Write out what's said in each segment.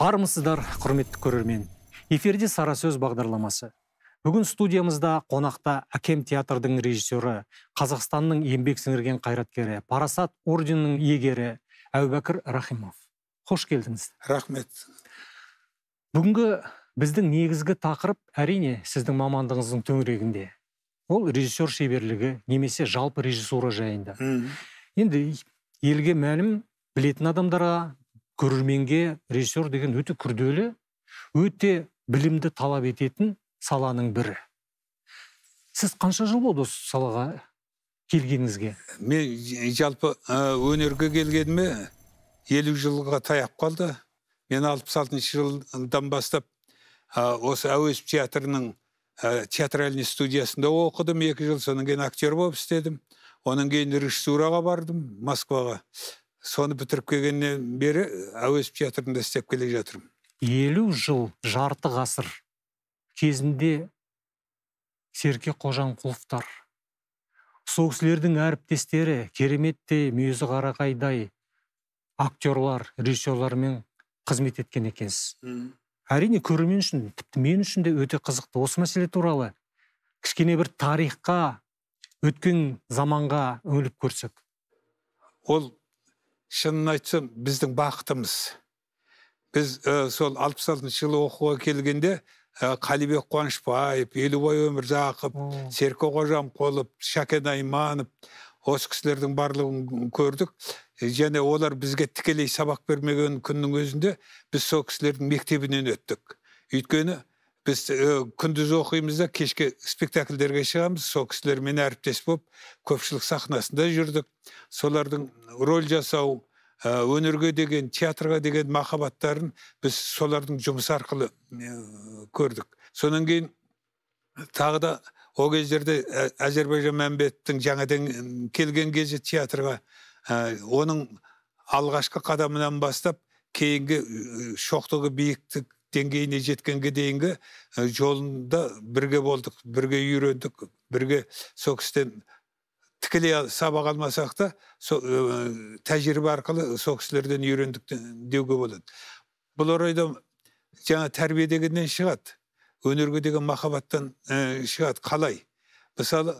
армысыздар құрметті көрермен эфирде сара сөз бағдарламасы бүгін студиямызда қонақта әкем театрдың режиссері қазақстанның еңбек сіңірген қайраткері парасат орденінің иегері әубәкір рахимов қош келдіңіз рахмет бүгінгі біздің негізгі тақырып әрине сіздің мамандығыңыздың төңірегінде ол режиссер шеберлігі немесе жалпы режиссура жайында енді елге мәлім білетін адамдарға көрерменге режиссер деген өте күрделі өте білімді талап ететін саланың бірі сіз қанша жыл болды осы салаға келгеніңізге мен жалпы өнерге келгеніме елу жылға таяп қалды мен алпыс алтыншы жылдан бастап осы әуезов театрының ә, театральный студиясында оқыдым екі жыл содан кейін актер болып істедім одан кейін режиссураға бардым москваға соны бітіріп келгеннен бері э, әуезов театрында істеп келе жатырмын елу жыл жарты ғасыр кезінде серке қожамқұловтар сол кісілердің әріптестері кереметтей мүйізі қарағайдай актерлар режиссерлармен қызмет еткен екенсіз әрине көрермен үшін тіпті мен үшін де өте қызықты осы мәселе туралы кішкене бір тарихқа өткен заманға үңіліп көрсек ол шынын айтсам біздің бақытымыз біз ә, сол алпыс алтыншы жылы оқуға келгенде ә, қалибек қуанышбаев елубай өмірзақов серке қожамқұлов шәкен айманов осы кісілердің барлығын көрдік және олар бізге тікелей сабақ бермеген күннің өзінде біз сол кісілердің мектебінен өттік өйткені біз ә, күндіз оқимыз да кешке спектакльдерге шығамыз сол кісілермен әріптес болып көпшілік сахнасында жүрдік солардың роль жасау e, өнерге деген театрға деген махаббаттарын біз солардың жұмысы арқылы e, көрдік содан кейін тағы да ол кездерде әзербайжан мәмбеттің жаңадан келген кезі театрға оның алғашқы қадамынан бастап кейінгі шоқтығы биіктік деңгейіне жеткенге дейінгі э, жолында бірге болдық бірге үйрендік бірге сол кісіден тікелей сабақ алмасақ та сол ә, э, тәжірибе арқылы сол кісілерден үйрендік деуге болады бұл орайда жаңа тәрбие дегеннен шығады өнерге деген махаббаттан ә, шығады қалай мысалы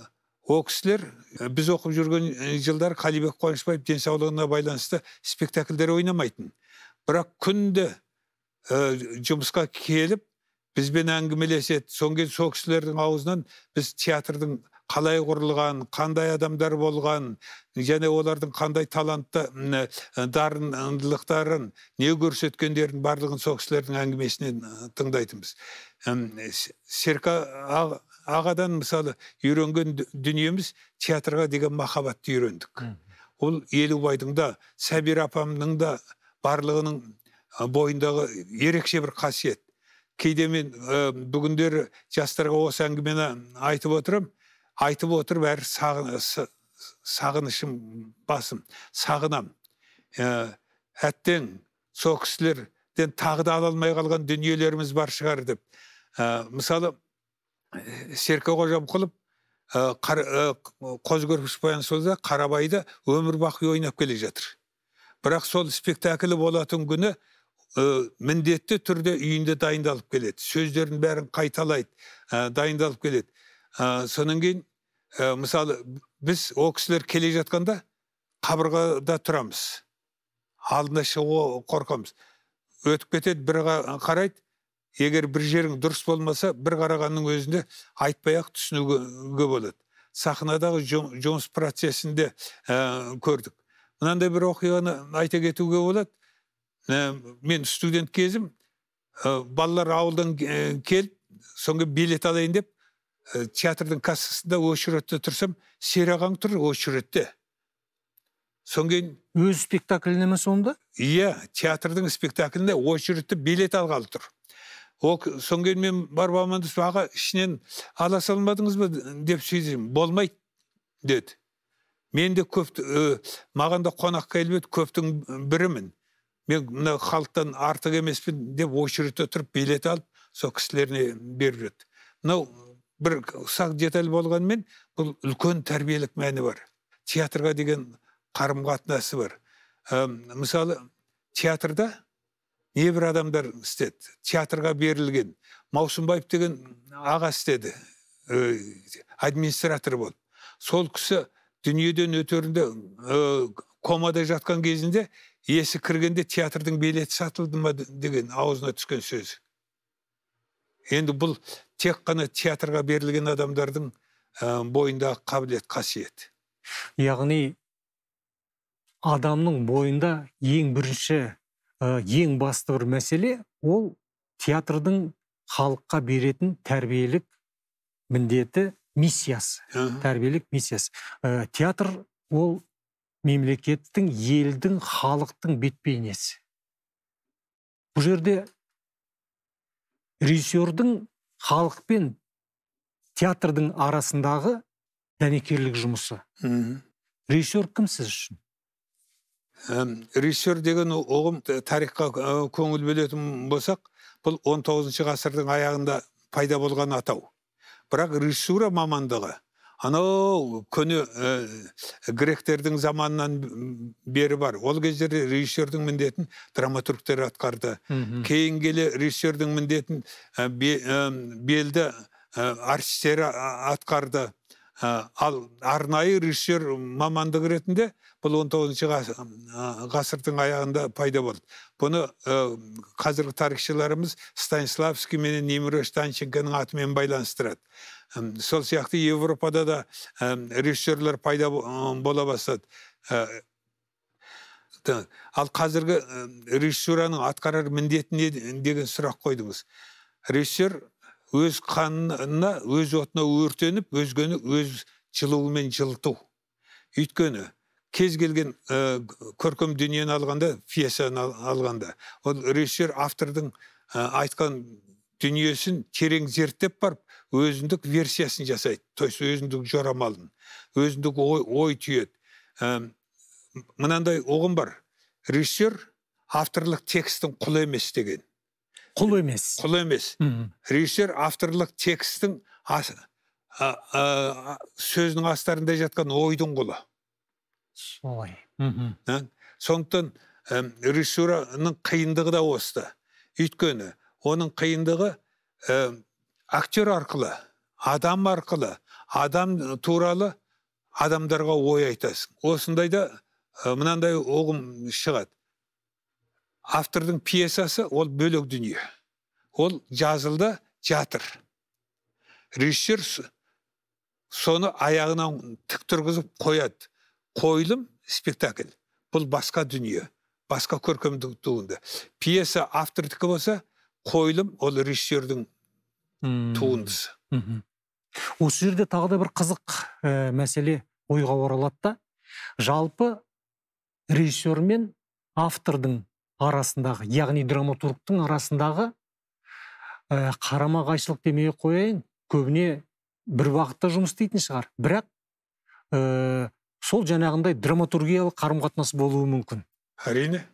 ол кісілер біз оқып жүрген жылдар қалибек қуанышбаев денсаулығына байланысты спектакльдер ойнамайтын бірақ күнде жұмысқа келіп бізбен әңгімелеседі содан кейін сол кісілердің аузынан біз театрдың қалай құрылған қандай адамдар болған және олардың қандай талантты дарындылықтарын не көрсеткендерін барлығын сол кісілердің әңгімесінен тыңдайтынбыз серка ағадан мысалы үйренген дүниеміз театрға деген махаббатты үйрендік ол елубайдың да сәбира апамның да барлығының бойындағы ерекше бір қасиет кейде мен ә, бүгіндері жастарға осы әңгімені айтып отырам, айтып отырып әр сағын, сағынышым басым сағынам ә, әттең сол кісілерден тағы да ала алмай қалған дүниелеріміз бар шығар деп ә, мысалы серке қожамқұлов ә, ә, қозы қарабайды өмір бақи ойнап келе жатыр бірақ сол спектаклі болатын күні ә, міндетті түрде үйінде дайындалып келеді сөздерін бәрін қайталайды ә, дайындалып келеді ә, содан кейін ә, мысалы біз ол кісілер келе жатқанда қабырғада тұрамыз алдына шығуға қорқамыз өтіп кетеді бір қарайды егер бір жерің дұрыс болмаса бір қарағанның өзінде айтпай ақ түсінуге болады сахнадағы жұмыс процесінде ә, көрдік мынандай бір оқиғаны айта кетуге болады ә, мен студент кезім ә, балалар ауылдан келіп соңғы билет алайын деп ә, театрдың кассасында очередьте тұрсам ағаң тұр очередьте содан кейін өз спектакліне ма сонда иә театрдың спектакліне очередьте билет алғалы тұр ол содан кейін мен барып амандасып аға ішінен ала салмадыңыз ба деп сөйлесем болмайды деді мен де көп маған да қонақ келіп еді көптің бірімін мен мына халықтан артық емеспін деп очередьте тұрып билет алып сол кісілеріне беріп жүреді мынау бір ұсақ деталь болғанымен бұл үлкен тәрбиелік мәні бар театрға деген қарым қатынасы бар ә, мысалы театрда небір адамдар істеді театрға берілген маусымбаев деген аға істеді ә, администратор болып сол кісі дүниеден өтерінде ә, комада жатқан кезінде есі кіргенде театрдың билеті сатылды ма деген аузына түскен сөз енді бұл тек қана театрға берілген адамдардың ә, бойындағы қабілет қасиет яғни адамның бойында ең бірінші ә, ең басты бір мәселе ол театрдың халыққа беретін тәрбиелік міндеті миссиясы тәрбиелік миссиясы ә, театр ол мемлекеттің елдің халықтың бет бейнесі бұл жерде режиссердің халық пен театрдың арасындағы дәнекерлік жұмысы мхм режиссер кім сіз үшін режиссер деген ұғым тарихқа көңіл бөлетін болсақ бұл 19 ғасырдың аяғында пайда болған атау бірақ режиссура мамандығы анау көне ә, э, гректердің заманынан бері бар ол кездері режиссердің міндетін драматургтер атқарды кейін келе режиссердің міндетін ә, белді ә, артистері атқарды Ә, ал арнайы режиссер мамандығы ретінде бұл 19 тоғызыншы ә, ғасырдың аяғында пайда болды бұны ә, қазіргі тарихшыларымыз станиславский менен немирович станченконың атымен байланыстырады сол сияқты европада да режиссерлер пайда бола бастады ал қазіргі режиссураның атқарар міндеті не деген сұрақ қойдыңыз режиссер өз қанына өз отына өртеніп өзгені өз жылуымен жылыту өйткені кез келген ә, көркем дүниені алғанда пьесаны алғанда ол режиссер автордың ә, айтқан дүниесін терең зерттеп барып өзіндік версиясын жасайды то есть өзіндік жорамалын өзіндік ой, ой түйеді ә, мынандай ұғым бар режиссер авторлық текстің құлы емес деген құл емес құл емес режиссер авторлық текстің сөзінің астарында жатқан ойдың құлы солай ә? сондықтан режиссураның қиындығы да осы өйткені оның қиындығы актер арқылы адам арқылы адам туралы адамдарға ой айтасың осындайда ә, э, мынандай ұғым шығады автордың пьесасы ол бөлек дүние ол жазылды жатыр режиссер соны аяғынан тік тұрғызып қояды қойылым спектакль бұл басқа дүние басқа көркемдік туынды пьеса автордікі болса қойылым ол режиссердің туындысы осы жерде тағы да бір қызық э, мәселе ойға оралады да жалпы режиссер мен автордың арасындағы яғни драматургтың арасындағы ә, қарама қайшылық демей қояйын көбіне бір бағытта жұмыс істейтін шығар бірақ ә, сол жаңағындай драматургиялық қарым қатынас болуы мүмкін әрине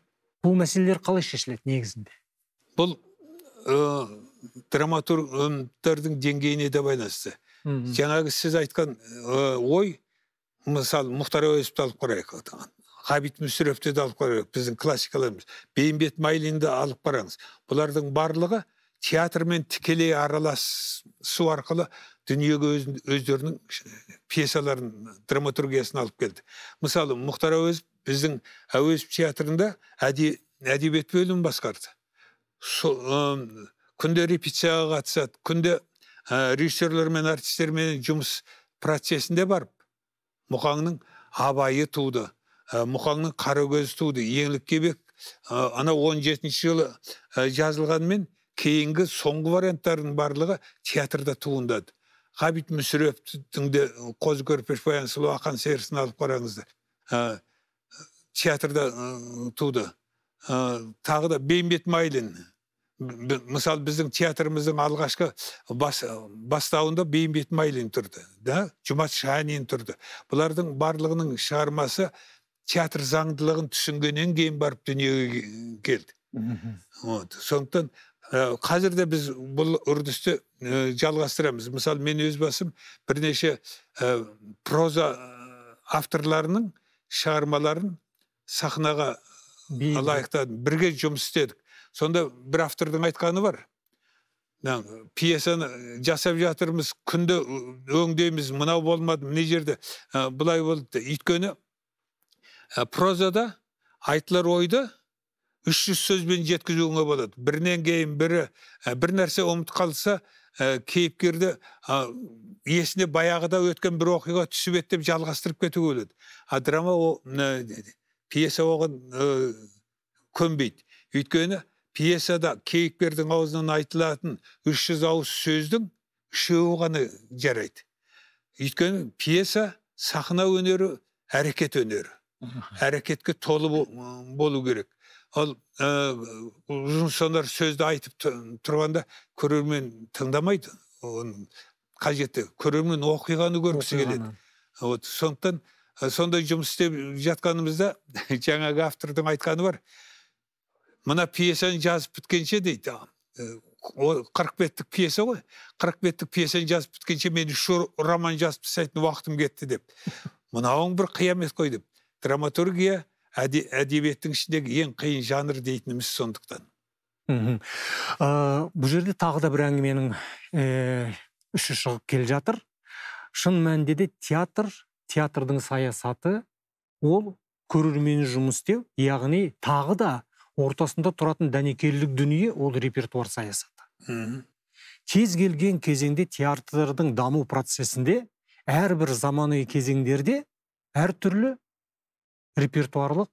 бұл мәселелер қалай шешіледі негізінде бұл ә, э, драматургтардың деңгейіне де байланысты жаңағы сіз айтқан ой мысалы мұхтар әуезовті алып қарайық ғабит мүсіреповті де алып барайық біздің классикаларымыз бейімбет майлинді алып бараңыз бұлардың барлығы театрмен тікелей араласу арқылы дүниеге өздерінің пьесаларын драматургиясын алып келді мысалы мұхтар әуезов біздің әуезов театрында әде, әдебиет бөлімін басқарды Сол, күнде репетицияға қатысады күнде режиссерлер мен жұмыс процесінде барып мұқаңның абайы туды Э, мұқаңның қаракөзі туды еңлік кебек ә, э, анау он жетінші жылы ә, жазылғанмен кейінгі соңғы варианттардың барлығы театрда туындады ғабит мүсіреповтің де қозы көрпеш баян сұлу ақан серісін алып қараңыздар ә, театрда туды тағы да бейімбет майлин мысалы біздің театрымыздың алғашқы бастауында бейімбет майлин тұрды да жұмат шанин тұрды бұлардың барлығының шығармасы театр заңдылығын түсінгеннен кейін барып дүниеге келді вот сондықтан э, қазір де біз бұл үрдісті э, жалғастырамыз мысалы мен өз басым бірнеше ә, проза авторларының шығармаларын сахнаға лайықтадым бірге жұмыс істедік сонда бір автордың айтқаны бар пьесаны жасап жатырмыз күнде өңдейміз мынау болмады мына жерде ә, былай болды өйткені Ә, прозада айтылар ойды үш жүз сөзбен жеткізуіңе болады бірінен кейін бірі ә, бір нәрсе ұмыт қалса ә, кейіпкерді ә, есіне баяғыда өткен бір оқиға түсіп еді деп жалғастырып кетуге болады ал драма ол ә, пьеса оған көнбейді өйткені пьесада кейіпкердің аузынан айтылатын үш жүз ауыз сөздің үшеуі ғана жарайды өйткені пьеса сахна өнері әрекет өнері әрекетке толы болу керек ал ұзын сонар сөзді айтып тұрғанда көрермен тыңдамайды оның қажеті көрермен оқиғаны көргісі келеді вот сондықтан сондай жұмыс істеп жатқанымызда жаңағы автордың айтқаны бар мына пьесаны жазып біткенше дейді қырық беттік пьеса ғой қырық беттік пьесаны жазып біткенше мен үш роман жазып тастайтын уақытым кетті деп мынауың бір қиямет қой деп драматургия әдебиеттің ішіндегі ең қиын жанр дейтініміз сондықтан мхм ә, бұл жерде тағы да бір әңгіменің ә, үші шығып келе жатыр шын мәнінде де театр театрдың саясаты ол көрермен жұмыс істеу яғни тағы да ортасында тұратын дәнекерлік дүние ол репертуар саясаты мхм кез келген кезеңде театрдың даму процесінде әрбір заманы кезеңдерде әртүрлі репертуарлық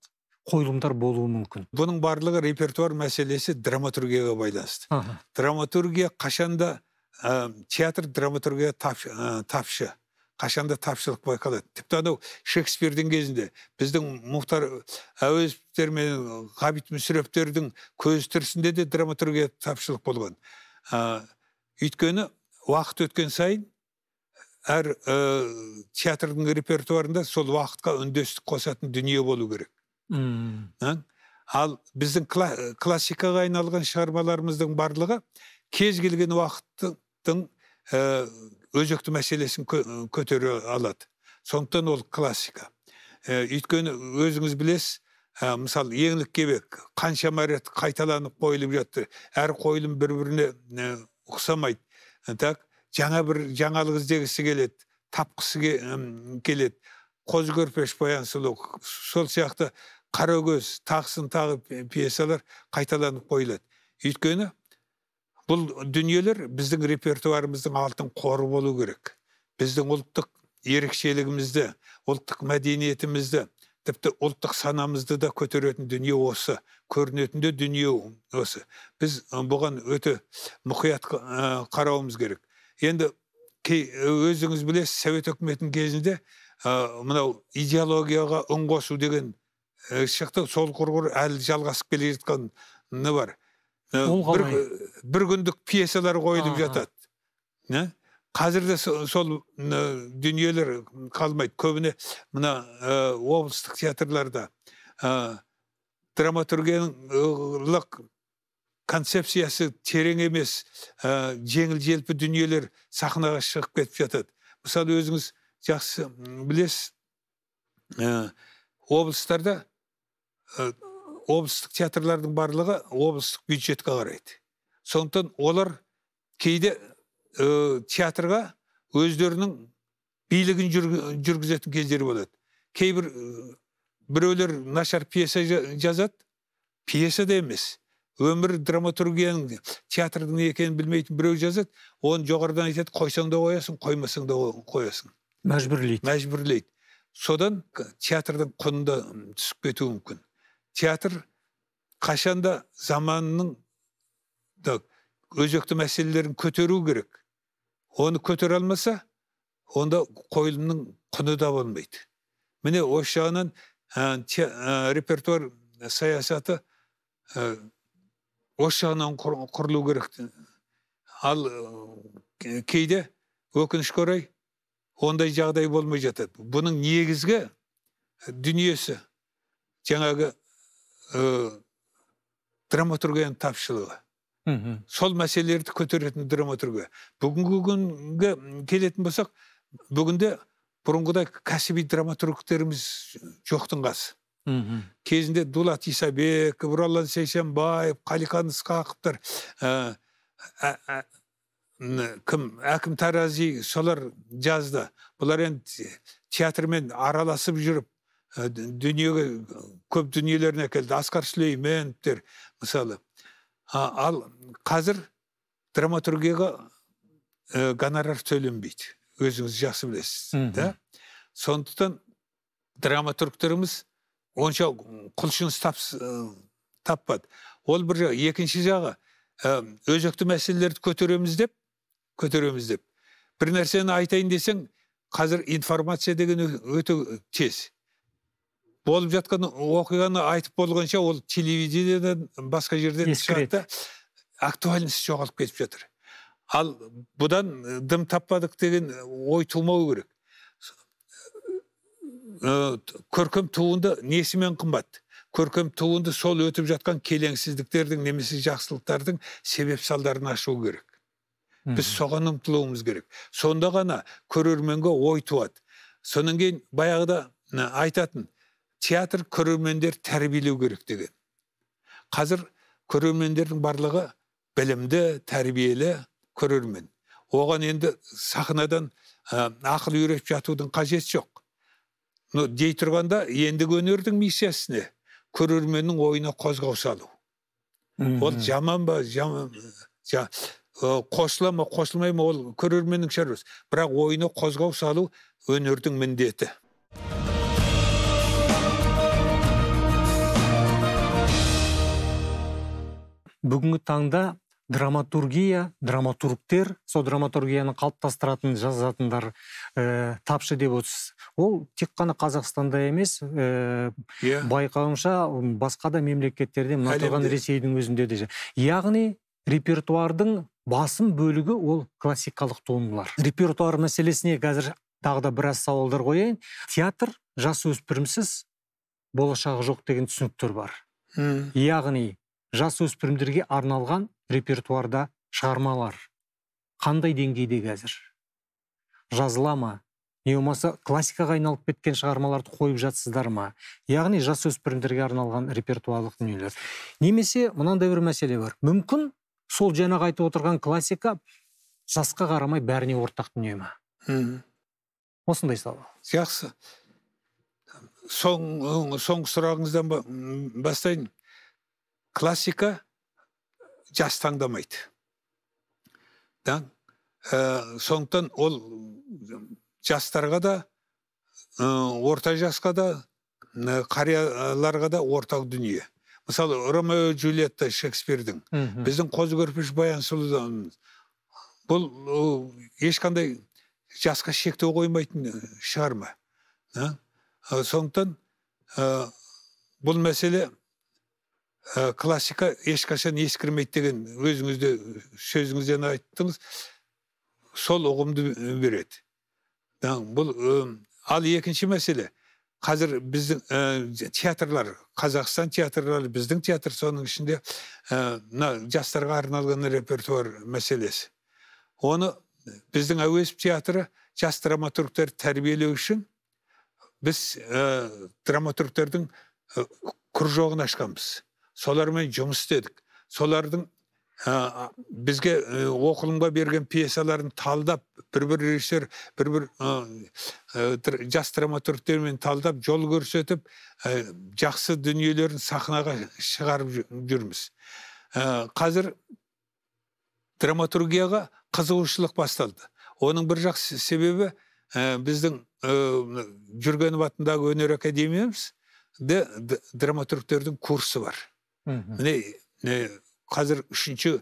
қойылымдар болуы мүмкін бұның барлығы репертуар мәселесі драматургияға байланысты драматургия қашанда ә, театр драматургия тапшы, ә, тапшы қашанда тапшылық байқалады тіпті анау шекспирдің кезінде біздің мұхтар әуезовтер мен ғабит мүсіреповтердің көзі тірісінде де драматургия тапшылық болған ә, өйткені уақыт өткен сайын әр ә, театрдың репертуарында сол уақытқа үндестік қосатын дүние болу керек ә? ал біздің кла классикаға айналған шығармаларымыздың барлығы кез келген уақыттың ә, өзекті мәселесін кө көтере алады сондықтан ол классика ә, өйткені өзіңіз білесіз ә, мысалы еңлік кебек қаншама рет қайталанып қойылып жатты әр қойылым бір біріне ұқсамайды ә, так жаңа бір жаңалық іздегісі келеді тапқысы келеді қоз көрпеш баян сұлу сол сияқты көз, тағысын тағы пьесалар қайталанып қойылады өйткені бұл дүниелер біздің репертуарымыздың алтын қоры болу керек біздің ұлттық ерекшелігімізді ұлттық мәдениетімізді тіпті ұлттық санамызды да көтеретін дүние осы көрінетін де дүние осы біз бұған өте мұқият қарауымыз керек енді кей өзіңіз білесіз совет үкіметінің кезінде ә, мынау идеологияға үн қосу деген ә, шықты сол құрғыр әлі жалғасып келе жатқан не бар ә, бір, бір, күндік пьесалар қойылып жатады не қазір де сол дүниелер қалмайды көбіне мына облыстық театрларда драматургиялық концепциясы терең емес ә, жеңіл желпі дүниелер сахнаға шығып кетіп жатады мысалы өзіңіз жақсы білесіз ә, облыстарда ә, облыстық театрлардың барлығы облыстық бюджетке қарайды сондықтан олар кейде ә, театрға өздерінің билігін жүргізетін кездері болады кейбір біреулер нашар пьеса жазады пьеса да емес өмір драматургияның театрдың не екенін білмейтін біреу жазады оны жоғарыдан айтады қойсаң да қоясың қоймасаң да қоясың мәжбүрлейді мәжбүрлейді содан театрдың құны да түсіп кетуі мүмкін театр қашанда заманның да өзекті мәселелерін көтеру керек оны көтере алмаса онда қойылымның құны да болмайды міне осы жағынан ә, ә, репертуар саясаты ә, осы жағынан құрылу керек ал э, кейде өкінішке орай ондай жағдай болмай жатады бұның негізгі дүниесі жаңағы ә, драматургияның тапшылығы сол мәселелерді көтеретін драматургия бүгінгі күнге келетін болсақ бүгінде бұрынғыдай кәсіби драматургтеріміз жоқтың қасы кезінде дулат исабеков нұралан сейсенбаев қалихан ысқақовтар кім әкім тарази солар жазды бұлар енді театрмен араласып жүріп дүниеге көп дүниелерін әкелді асқар сүлейменовтер мысалы ал қазір драматургияға ә, гонорар төленбейді өзіңіз жақсы білесіз да сондықтан драматургтеріміз онша құлшыныс э, таппады ол бір жағы екінші жағы э, өзекті мәселелерді көтереміз деп көтереміз деп бір нәрсені айтайын десең қазір информация деген өте тез болып жатқан оқиғаны айтып болғанша ол телевидениеден басқа жерден шығады актуальность жоғалып кетіп жатыр ал бұдан э, дым таппадық деген ой тумау керек көркем туынды несімен қымбат көркем туынды сол өтіп жатқан келеңсіздіктердің немесе жақсылықтардың себеп салдарын ашу керек біз соған ұмтылуымыз керек сонда ғана көрерменге ой туады содан кейін баяғыда айтатын театр көрермендер тәрбиелеу керек деген қазір көрермендердің барлығы білімді тәрбиелі көрермен оған енді сахнадан ә, ақыл үйретіп жатудың қажеті жоқ дей тұрғанда ендігі өнердің миссиясы не көрерменнің ойына қозғау салу ол жаман ба жаман қосыла ма қосылмай ма ол көрерменнің шаруасы бірақ ойына қозғау салу өнердің міндеті бүгінгі таңда драматургия драматургтер сол драматургияны қалыптастыратын жазатындар ә, тапшы деп отырсыз ол тек қана қазақстанда емес э, ә, иә. yeah. байқауымша басқа да мемлекеттерде мына тұрған ресейдің өзінде де яғни репертуардың басым бөлігі ол классикалық туындылар репертуар мәселесіне қазір тағы да біраз сауалдар қояйын театр жасөспірімсіз болашағы жоқ деген түсініктер бар hmm. яғни жасөспірімдерге арналған репертуарда шығармалар қандай деңгейде қазір жазыла ма не болмаса классикаға айналып кеткен шығармаларды қойып жатсыздар ма яғни жасөспірімдерге арналған репертуарлық дүниелер немесе мынандай бір мәселе бар мүмкін сол жаңағы айтып отырған классика жасқа қарамай бәріне ортақ дүние ма осындай сауал жақсы соң соңғы сұрағыңыздан бастайын классика жас таңдамайды да ә, сондықтан ол жастарға да ә, орта жасқа да қарияларға да ортақ дүние мысалы ромео джульетта шекспирдің біздің қозы көрпіш баянсұлы бұл ешқандай жасқа шектеу қоймайтын шығарма ә? сондықтан ә, бұл мәселе ә, классика ешқашан ескірмейді деген өзіңізде сөзіңізден айттыңыз сол ұғымды береді бұл э, ал екінші мәселе қазір біздің ә, театрлар қазақстан театрлары біздің театр соның ішінде мына жастарға арналған репертуар мәселесі оны біздің әуезов театры жас драматургтер тәрбиелеу үшін біз ә, драматургтердің ә, кружогын ашқанбыз солармен жұмыс істедік солардың ә, бізге ә, оқылымға берген пьесаларын талдап бір бір режиссер бір бір жас драматургтермен талдап жол көрсетіп жақсы дүниелерін сахнаға шығарып жүрміз қазір драматургияға қызығушылық басталды оның бір жақсы себебі біздің жүргенов атындағы өнер академиямызда драматургтердің курсы бар міне қазір үшінші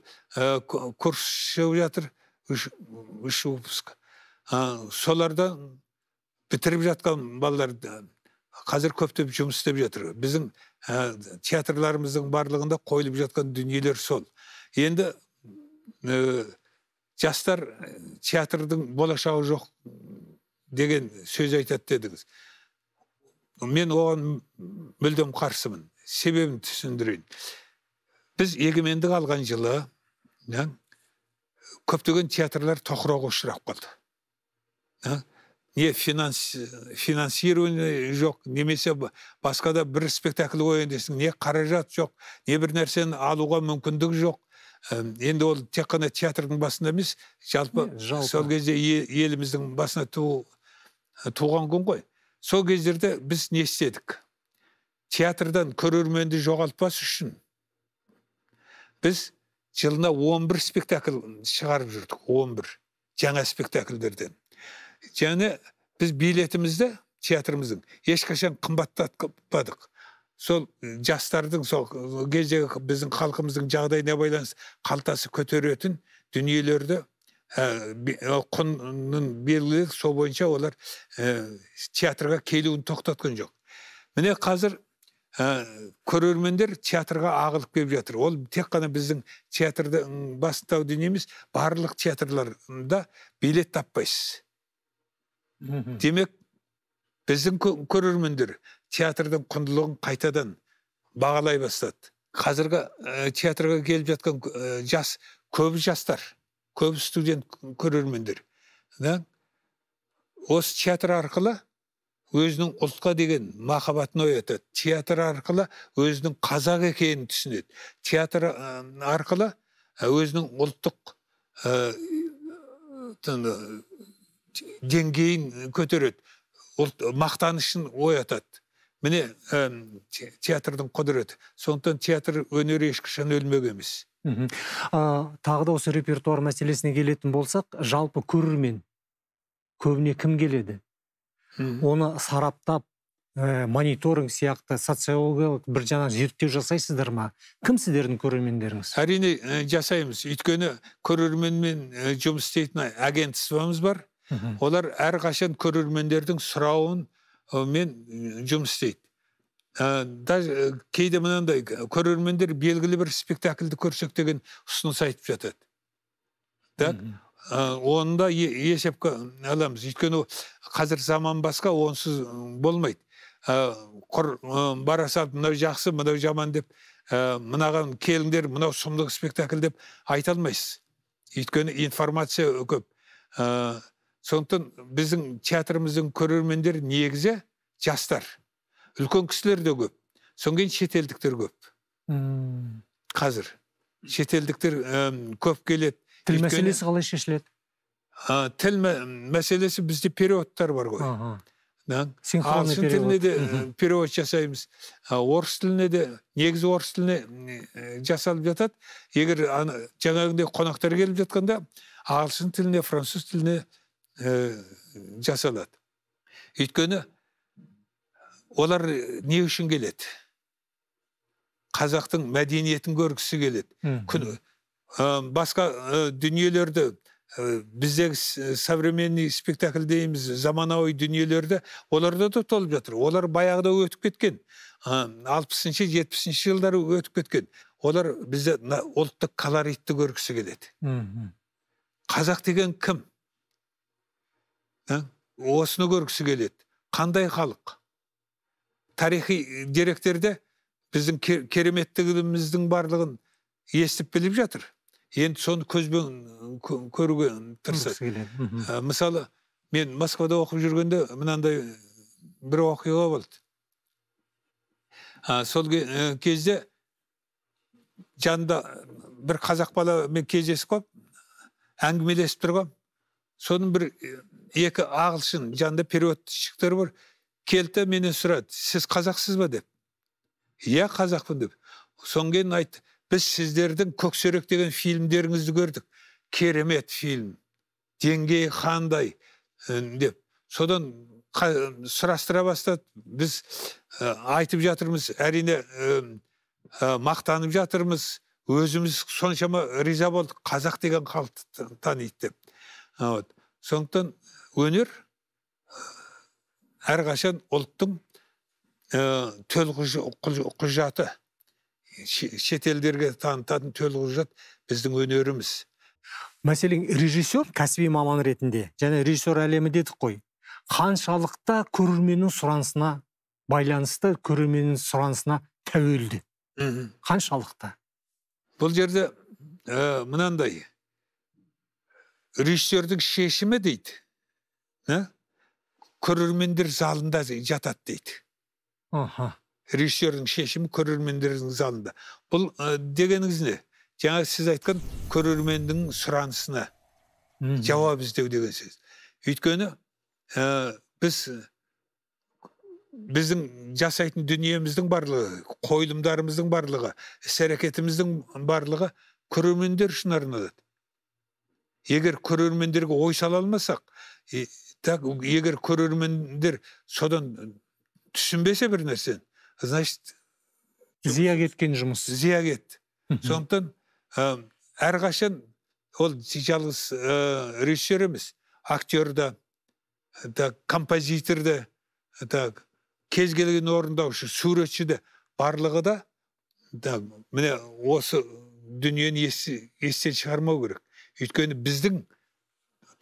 курс шығып жатыр үш, үш выпуск соларда бітіріп жатқан балалар қазір көптеп жұмыс істеп жатыр біздің ә, театрларымыздың барлығында қойылып жатқан дүниелер сол енді ә, жастар ә, театрдың болашағы жоқ деген сөз айтады дедіңіз мен оған мүлдем қарсымын себебін түсіндірейін біз егемендік алған жылы көптеген театрлар тоқырауға ұшырап қалды не финанс финансирование жоқ немесе басқа да бір спектакль қояйын десең не қаражат жоқ не бір нәрсені алуға мүмкіндік жоқ енді ол тек қана театрдың басында емес жалпы, сол кезде еліміздің басына туған күн ғой сол кездерде біз не істедік театрдан көрерменді жоғалтпас үшін біз жылына 11 спектакль шығарып жүрдік 11 жаңа спектакльдерден және біз билетімізді театрымыздың ешқашан қымбаттатпадық сол жастардың сол кездегі біздің халқымыздың жағдайына байланысты қалтасы көтеретін дүниелерді ә, құнын белгілі сол бойынша олар ә, театрға келуін тоқтатқан жоқ міне қазір ә, көрермендер театрға ағылып келіп жатыр ол тек қана біздің театрды бастау дүние емес барлық театрларда билет таппайсыз демек біздің көрермендер театрдың құндылығын қайтадан бағалай бастады қазіргі ә, театрға келіп жатқан ә, жас көбі жастар көбі студент көрермендер да осы театр арқылы өзінің ұлтқа деген махаббатын оятады театр арқылы өзінің қазақ екенін түсінеді театр арқылы өзінің ұлттық ә, деңгейін көтереді ұлт мақтанышын оятады міне театрдың құдіреті сондықтан театр өнері ешқашан өлмек емес мхм тағы да осы репертуар мәселесіне келетін болсақ жалпы көрермен көбіне кім келеді оны сараптап ә, мониторинг сияқты социологиялық бір жаңа зерттеу жасайсыздар ма кім сіздердің көрермендеріңіз әрине ә, жасаймыз өйткені көрерменмен ә, жұмыс істейтін агентствомыз бар Олар олар әрқашан көрермендердің сұрауын мен жұмыс істейді ә, даже кейде мынандай көрермендер белгілі бір спектакльді көрсек деген ұсыныс айтып жатады так Э, оны да есепке аламыз өйткені қазір заман басқа онсыз болмайды э, құр бара салып мынау жақсы мынау жаман деп э, мынаған келіңдер мынау сұмдық спектакль деп айта алмайсыз өйткені информация көп ә, сондықтан біздің театрымыздың көрермендері негізі жастар үлкен кісілер де көп содан кейін шетелдіктер көп қазір шетелдіктер көп келеді тіл мәселесі қалай шешіледі а, тіл мәселесі бізде переводтар бар ғой ағылшын тіліне де э, перевод жасаймыз орыс тіліне де негізі орыс тіліне э, жасалып жатады егер жаңағындай қонақтар келіп жатқанда ағылшын тіліне француз тіліне э, жасалады өйткені олар не үшін келеді қазақтың мәдениетін көргісі келеді басқа дүниелерді біздегі современный спектакль дейміз заманауи дүниелерді оларда да толып жатыр олар баяғыда өтіп кеткен алпысыншы жетпісінші жылдары өтіп кеткен олар бізде ұлттық колоритті көргісі келеді қазақ деген кім ә? осыны көргісі келеді қандай халық тарихи деректерде біздің кереметтігіміздің барлығын естіп біліп жатыр енді соны көзбен көруге тырысады ә, мысалы мен москвада оқып жүргенде мынандай бір оқиға болды а, сол ә, кезде жанында бір қазақ баламен кездесіп қалып әңгімелесіп тұрғам соның бір екі ағылшын жанында переводчиктер бар келді менен сұрады сіз қазақсыз ба деп иә қазақпын деп содан кейін айтты біз сіздердің көксерек деген фильмдеріңізді көрдік керемет фильм деңгейі қандай деп содан сұрастыра бастады біз айтып жатырмыз әрине ә, мақтанып жатырмыз өзіміз соншама риза болдық қазақ деген халықты таниды деп вот сондықтан өнер әрқашан ұлттың ә, төл құжаты шетелдерге танытатын төлқұжат біздің өнеріміз мәселен режиссер кәсіби маман ретінде және режиссер әлемі дедік қой қаншалықта көрерменнің сұранысына байланысты көрерменнің сұранысына тәуелді қаншалықты бұл жерде ә, мынандай режиссердің шешімі дейді ә? көрермендер залында жатады дейді аха режиссердің шешімі көрермендердің залында бұл ә, дегеніңіз не жаңа сіз айтқан көрермендің сұранысына жауап іздеу деген сөз өйткені ә, біз біздің жасайтын дүниеміздің барлығы қойылымдарымыздың барлығы іс әрекетіміздің барлығы көрермендер үшін арналады егер көрермендерге ой сала алмасақ так егер көрермендер содан түсінбесе бір нәрсені значит зия кеткен жұмыс зия кетті сондықтан ы э, әрқашан ол жалғыз ыыы э, режиссер емес актер да так композитор да так кез келген орындаушы суретші де барлығы да так міне осы дүниені естен шығармау керек өйткені біздің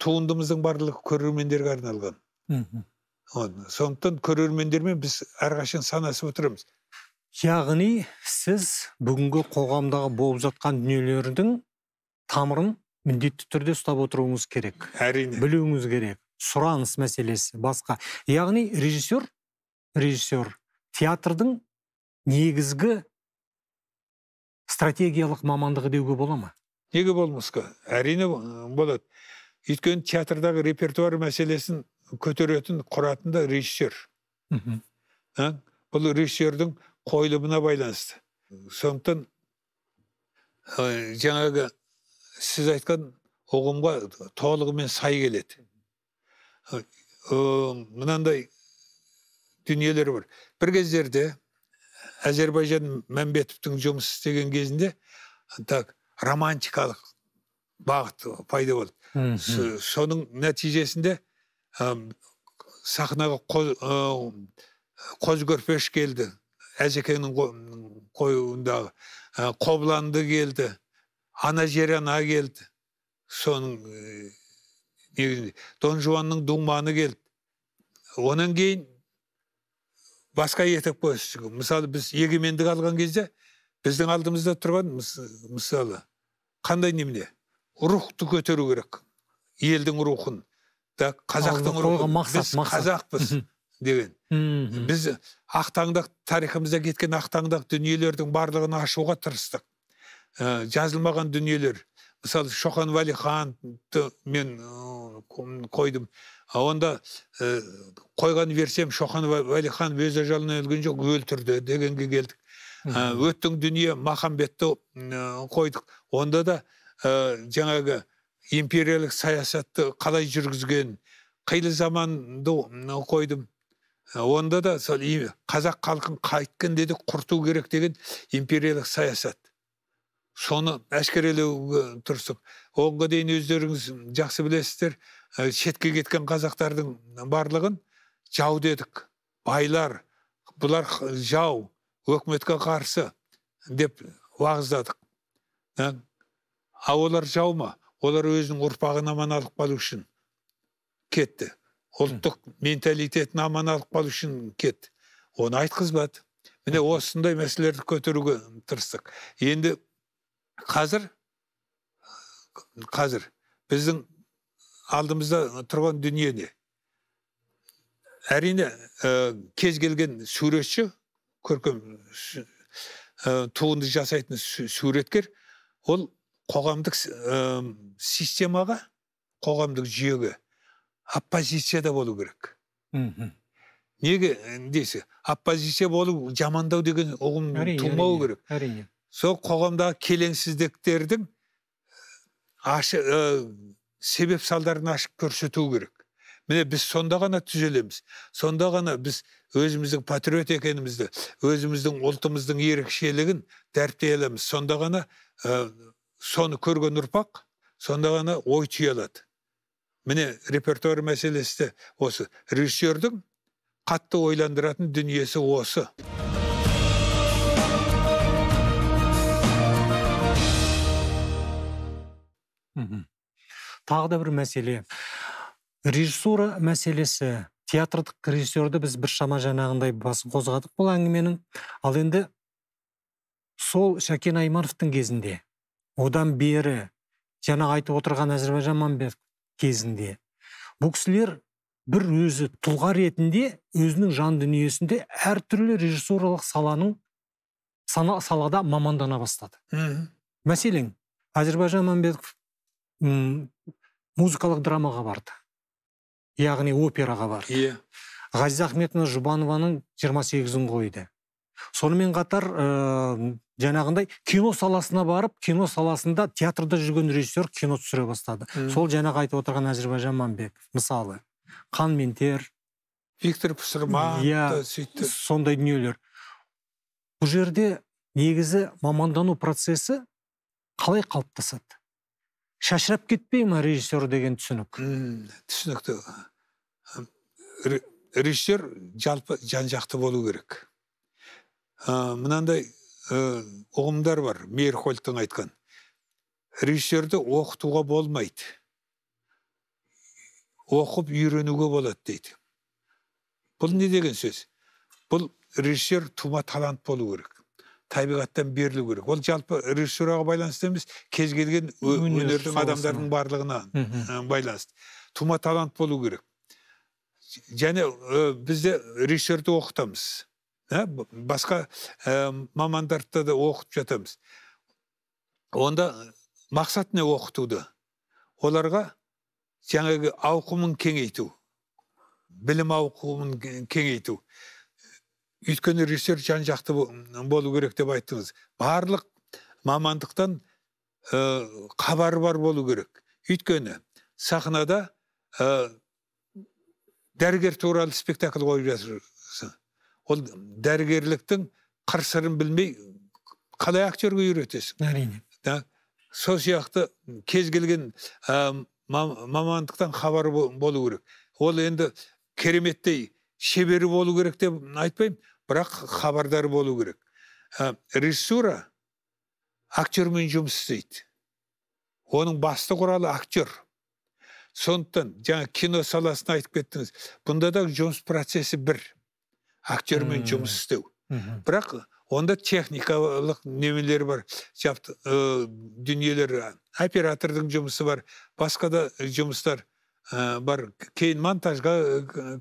туындымыздың барлығы көрермендерге арналған мхм сондықтан көрермендермен біз әрқашан санасып отырамыз яғни сіз бүгінгі қоғамдағы болып жатқан дүниелердің тамырын міндетті түрде ұстап отыруыңыз керек әрине білуіңіз керек сұраныс мәселесі басқа яғни режиссер режиссер театрдың негізгі стратегиялық мамандығы деуге бола ма неге болмасқа әрине болады өйткені театрдағы репертуар мәселесін көтеретін құратын да режиссер ә? бұл режиссердің қойылымына байланысты сондықтан ә, жаңағы сіз айтқан ұғымға толығымен сай келеді ә, мынандай дүниелер бар бір кездерде әзербайжан мәмбетовтің жұмыс істеген кезінде так романтикалық бағыт пайда болды соның нәтижесінде сахнаға қоз көрпеш келді әзекеңнің қоюындағы қобланды келді ана жер ана келді соның э, дон жуанның думаны келді одан кейін басқа етек пояс мысалы біз егемендік алған кезде біздің алдымызда тұрған мысалы қандай немене рухты көтеру керек елдің рухын так қазақтың рухы біз қазақпыз деген біз ақтаңдақ тарихымызда кеткен ақтаңдақ дүниелердің барлығын ашуға тырыстық ә, жазылмаған дүниелер мысалы шоқан уәлихановты мен қойдым онда ә, қойған версем шоқан уәлихан өз ажалынан өлген жоқ өлтірді дегенге келдік ә, өттің дүние махамбетті қойдық онда да ә, жаңағы империялық саясатты қалай жүргізген қилы заманды қойдым э, онда да сол қазақ халқын қайткен деді құрту керек деген империялық саясат соны әшкерелеуге э, тырыстық оған дейін өздеріңіз жақсы білесіздер э, шетке кеткен қазақтардың барлығын жау дедік байлар бұлар жау өкіметке қарсы деп уағыздадық а олар жау ма олар өзінің ұрпағын аман алып қалу үшін кетті ұлттық менталитетін аман алып қалу үшін кетті оны айтқызбады міне осындай мәселелерді көтеруге тырыстық енді қазір қазір біздің алдымызда тұрған дүние не әрине ә, кез келген суретші көркем ә, туынды жасайтын суреткер ол қоғамдық системаға қоғамдық жүйеге оппозицияда болу керек мхм неге десе оппозиция болу жамандау деген ұғым тумау керек әрине сол қоғамдағы келеңсіздіктердің ашы, себеп салдарын ашып көрсету керек міне біз сонда ғана түзелеміз сонда ғана біз өзіміздің патриот екенімізді өзіміздің ұлтымыздың ерекшелігін дәріптей аламыз сонда ғана соны көрген ұрпақ сонда ғана ой түйе алады міне репертуар мәселесі осы режиссердің қатты ойландыратын дүниесі осы тағы да бір мәселе режиссура мәселесі театрдық режиссерді біз біршама жаңағындай басын қозғадық бұл әңгіменің ал енді сол шәкен аймановтың кезінде одан бері жаңа айтып отырған әзірбайжан мамбетов кезінде бұл кісілер бір өзі тұлға ретінде өзінің жан дүниесінде әртүрлі режиссуралық саланың сана, салада мамандана бастады Үм. мәселен әзірбайжан мамбетов музыкалық драмаға барды яғни операға барды иә ғазиза ахметовна жұбанованың 28 сегізін қойды сонымен қатар ә, жаңағындай кино саласына барып кино саласында театрда жүрген режиссер кино түсіре бастады Үм. сол жаңағы айтып отырған әзірбайжан мамбеков мысалы қан мен тер виктор пұсырман иә сондай дүниелер бұл жерде негізі мамандану процесі қалай қалыптасады шашырап кетпей ма режиссер деген түсінік түсінікті режиссер жалпы жан жақты болу керек мынандай э, ұғымдар бар мейерхольдтың айтқан режиссерді оқытуға болмайды оқып үйренуге болады дейді бұл не деген сөз бұл режиссер тума талант болу керек табиғаттан берілу керек ол жалпы режиссураға байланысты емес кез келген өнердің адамдардың барлығына байланысты тума талант болу керек және бізде режиссерді оқытамыз басқа ә, мамандарды да оқытып жатамыз онда э, мақсат не оқытуды оларға жаңағы ауқымын кеңейту білім ауқымын кеңейту өйткені ресерч жан жақты болу керек деп айттыңыз барлық мамандықтан ә, бар болу керек өйткені сахнада ә, дәрігер туралы спектакль қойып жатырсың ол дәрігерліктің қыр сырын білмей қалай актерге үйретесің әрине да сол сияқты кез келген ә, мамандықтан хабар болу керек ол енді кереметтей шебері болу керек деп айтпаймын бірақ хабардар болу керек ә, режиссура актермен жұмыс істейді оның басты құралы актер сондықтан жаңа кино саласын айтып кеттіңіз бұнда да жұмыс процесі бір актермен жұмыс істеу бірақ э, онда техникалық немелер бар э, дүниелер оператордың жұмысы бар басқа да э, жұмыстар ә, бар кейін монтажға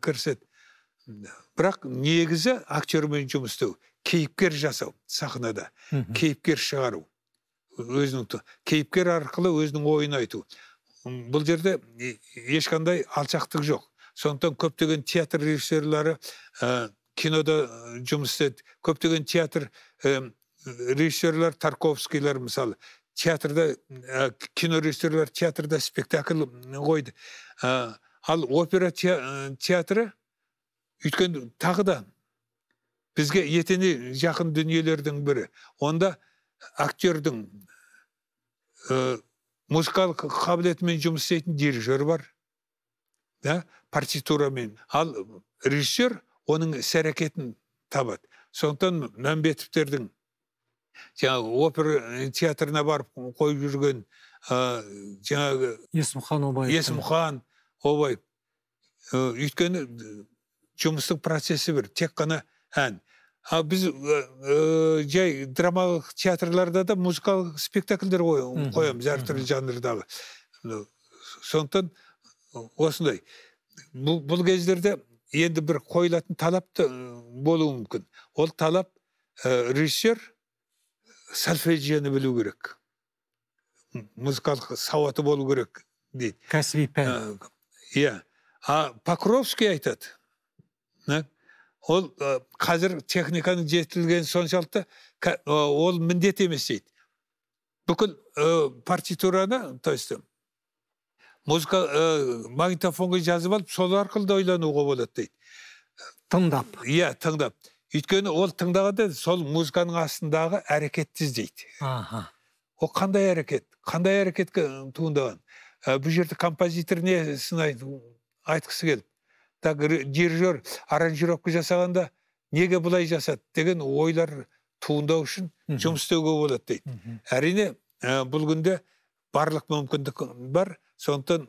кіріседі бірақ негізі актермен жұмыс істеу кейіпкер жасау сахнада кейіпкер шығару өзінің кейіпкер арқылы өзінің ойын айту бұл жерде ешқандай алшақтық жоқ сондықтан көптеген театр режиссерлары кинода жұмыс істеді көптеген театр ә, режиссерлер тарковскийлер мысалы театрда ә, режиссерлер театрда спектакль қойды ә, ал опера театры өйткені тағы да бізге етене жақын дүниелердің бірі онда актердің ә, музыкалық қабілетімен жұмыс істейтін дирижер бар да партитурамен ал режиссер оның іс әрекетін табады сондықтан мәмбетовтердің жаңағы опера э, театрына барып қойып жүрген ә, жаңағы есімхан обаев есмұхан обаев ә, өйткені жұмыстық процесі бір тек қана ән а біз ә, жай драмалық театрларда да музыкалық спектакльдер қоямыз әртүрлі жанрдағы сондықтан осындай бұл, бұл кездерде енді бір қойылатын талап та болуы мүмкін ол талап ә, режиссер сольфеджияны білу керек музыкалық сауаты болу керек дейді кәсіби пән иә а покровский айтады ол қазір техниканың жетілгені соншалықты ол міндет емес дейді бүкіл партитураны то есть музыка э, магнитофонға жазып алып сол арқылы да ойлануға болады дейді тыңдап иә тыңдап өйткені ол тыңдағанда сол музыканың астындағы әрекетті іздейді аха ол қандай әрекет қандай әрекет туындаған э, бұл жерде композитор несін айтқысы келіп так дирижер аранжировка жасағанда неге бұлай жасады деген ойлар туындау үшін жұмыс істеуге болады дейді әрине э, бұл күнде барлық мүмкіндік бар сондықтан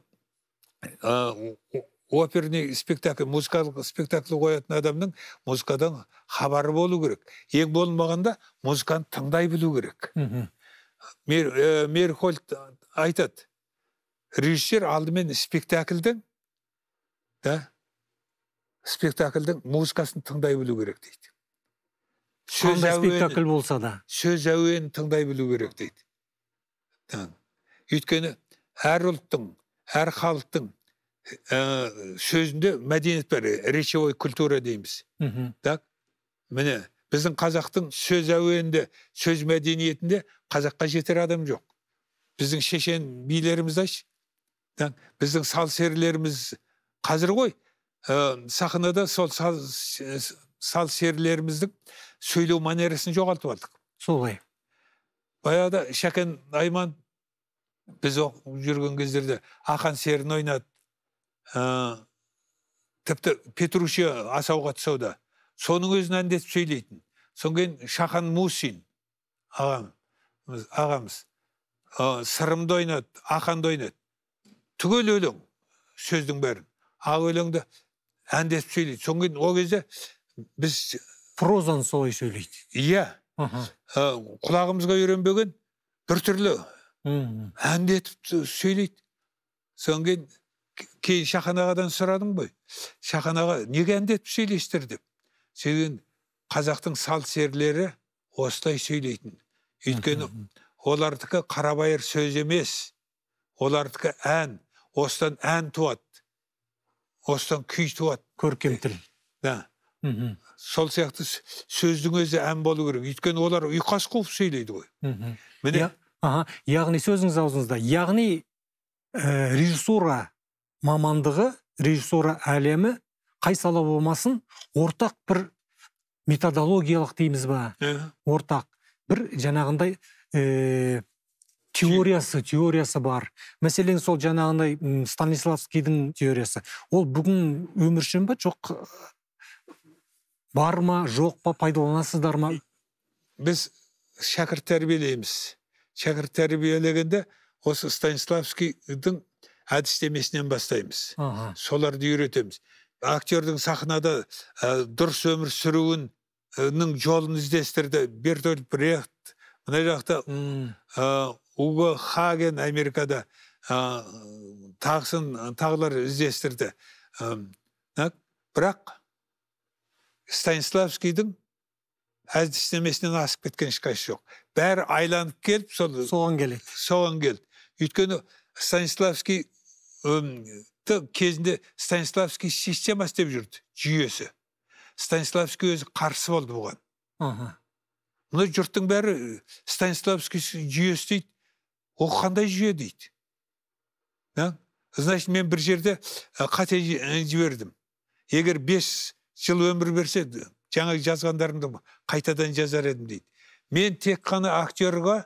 ә, оперный спектакль музыкалық спектакль қоятын адамның музыкадан хабары болу керек ең болмағанда музыканы тыңдай білу керек Мер, ә, мерхольд айтады режиссер алдымен спектакльдің да спектакльдің музыкасын тыңдай білу керек дейді сөз спектакль болса да сөз әуенін тыңдай білу керек дейді өйткені әр ұлттың әр халықтың ә, сөзінде мәдениет бар речевой культура дейміз так міне біздің қазақтың сөз әуенінде сөз мәдениетінде қазаққа жетер адам жоқ біздің шешен билеріміз айтшы біздің сал серілеріміз қазір ғой ә, сахнада сол сал, серілеріміздің сөйлеу манерасын жоғалтып алдық солай баяғыда шәкен айманов біз оқып жүрген кездерде ақан серін ойнады ә, тіпті петрушья асауға да. соның өзін әндетіп сөйлейтін содан кейін шахан мусин ағамыз, ағамыз ә, сырымды ойнады ақанды ойнады түгел өлең сөздің бәрін ақ өлеңді әндетіп сөйлейді содан кейін ол кезде біз прозаны солай сөйлейді иә құлағымызға үйренбеген біртүрлі әндетіп сөйлейді содан кейін кейін шахан ағадан сұрадым ғой шахан аға неге әндетіп сөйлейсіздер деп қазақтың сал серілері осылай сөйлейтін өйткені олардікі қарабайыр сөз емес олардікі ән осыдан ән туады осыдан күй туады көркем тіл да сол сияқты сөздің өзі ән болу керек өйткені олар ұйқас қуып сөйлейді ғой міне аха яғни сөзіңіз аузыңызда яғни ә, режиссура мамандығы режиссура әлемі қай сала болмасын ортақ бір методологиялық дейміз ба ортақ бір жаңағындай ә, теориясы теориясы бар мәселен сол жаңағындай станиславскийдің теориясы ол бүгін өміршең ба жоқ бар ма жоқ па пайдаланасыздар ма біз шәкірт тәрбиелейміз шәкірт тәрбиелегенде осы станиславскийдің әдістемесінен бастаймыз соларды үйретеміз актердің сахнада ә, дұрыс өмір сүруінің э, жолын іздестірді бертольд брехт мына жақта ә, уго хаген америкада ә, тағысын тағылар іздестірді ә, бірақ станиславскийдің әдістемесінен асып кеткен ешқайсысы жоқ бәрі айланып келіп сол соған келеді соған келді өйткені станиславский кезінде станиславский системасы деп жүрді жүйесі станиславский өзі қарсы болды бұған мына жұрттың бәрі станиславский жүйесі дейді ол қандай жүйе дейді ә? значит мен бір жерде қате жібердім егер бес жыл өмір берсе жаңа жазғандарымды қайтадан жазар едім дейді мен тек қана актерға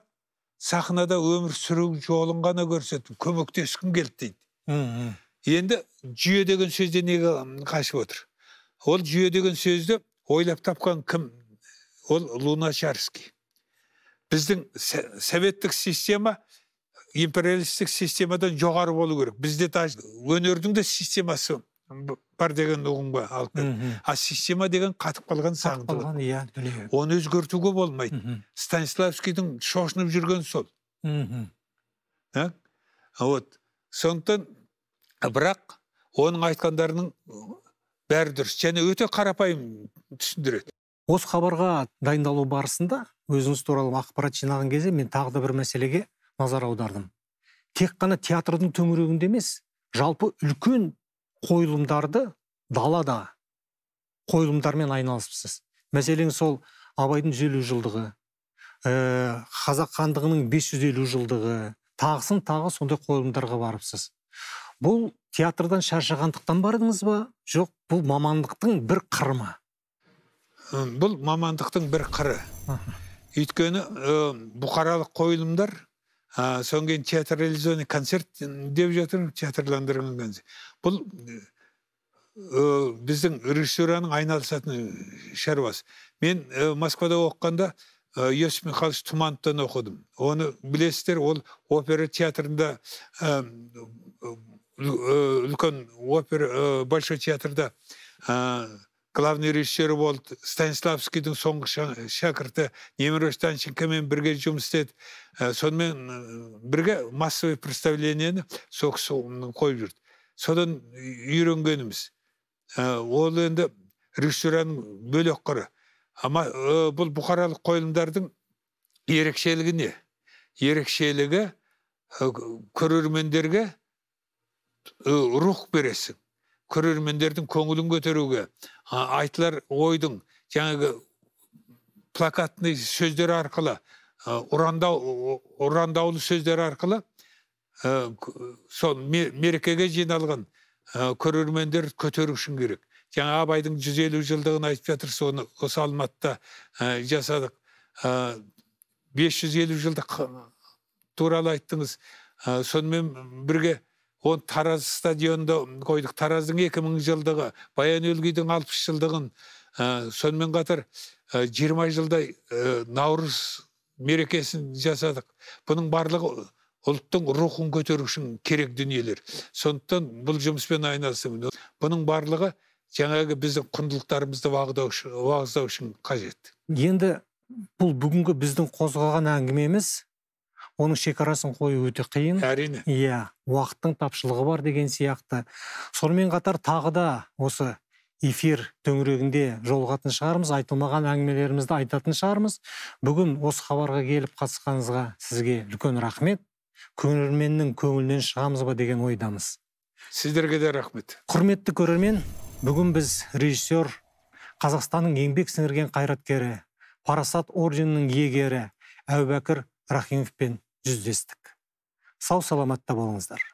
сахнада өмір сүру жолын ғана көрсеттім көмектескім келді дейді енді жүйе деген сөзден неге қашып отыр ол жүйе деген сөзді ойлап тапқан кім ол луначарский біздің советтік система империалистік системадан жоғары болу керек бізде даже өнердің де системасы бар деген ұғым алып а система деген қатып қалған саңдылық иә дүние оны өзгертуге болмайды станиславскийдің шошынып жүрген сол мхм вот сондықтан бірақ оның айтқандарының бәрі дұрыс және өте қарапайым түсіндіреді осы хабарға дайындалу барысында өзіңіз туралы ақпарат жинаған кезде мен тағы да бір мәселеге назар аудардым тек қана театрдың төңірегінде емес жалпы үлкен қойылымдарды далада қойылымдармен айналысыпсыз мәселен сол абайдың жүз елу жылдығы ә, қазақ хандығының 550 жылдығы тағысын тағы сондай қойылымдарға барыпсыз бұл театрдан шаршағандықтан бардыңыз ба жоқ бұл мамандықтың бір қыры ма бұл мамандықтың бір қыры өйткені ә, бұқаралық қойылымдар содан кейін театрализованный концерт деп жатыр театрландырылған концерт бұл біздің режиссураның айналысатын шаруасы мен москвада оқығанда иосиф михайлович тумановтан оқыдым оны білесіздер ол опера театрында үлкен опера большой театрда главный режиссер болды станиславскийдің соңғы шәкірті немирович станченкомен бірге жұмыс істеді ә, сонымен э, бірге массовый представлениені сол кісі қойып жүрді содан үйренгеніміз ә, ол енді режиссураның бөлек қыры ама ә, бұл бұқаралық қойылымдардың ерекшелігі не ерекшелігі көрермендерге рух бересің көрермендердің көңілін көтеруге айтылар ойдың жаңағы плакатный сөздер арқылы ұрандау ұрандаулы сөздер арқылы ә, сол мерекеге жиналған ә, көрермендер көтеру үшін керек жаңа абайдың жүз елу жылдығын айтып жатыр соны осы алматыда ә, жасадық ә, 550 жылдық туралы айттыңыз ә, сонымен бірге оны тараз стадионында қойдық тараздың екі мың жылдығы баян өлгейдің алпыс жылдығын ә, сонымен қатар э, жиырма жылдай ә, наурыз мерекесін жасадық бұның барлығы ұлттың рухын көтеру үшін керек дүниелер сондықтан бұл жұмыспен айналысамын бұның барлығы жаңағы біздің құндылықтарымызды уағыздау үшін қажет енді бұл бүгінгі біздің қозғалған әңгімеміз оның шекарасын қою өте қиын әрине иә уақыттың тапшылығы бар деген сияқты сонымен қатар тағы да осы эфир төңірегінде жолығатын шығармыз айтылмаған әңгімелерімізді айтатын шығармыз бүгін осы хабарға келіп қатысқаныңызға сізге үлкен рахмет көрерменнің көңілінен шығамыз ба деген ойдамыз сіздерге де рахмет құрметті көрермен бүгін біз режиссер қазақстанның еңбек сіңірген қайраткері парасат орденінің иегері әубәкір рахимовпен жүздестік сау саламатта болыңыздар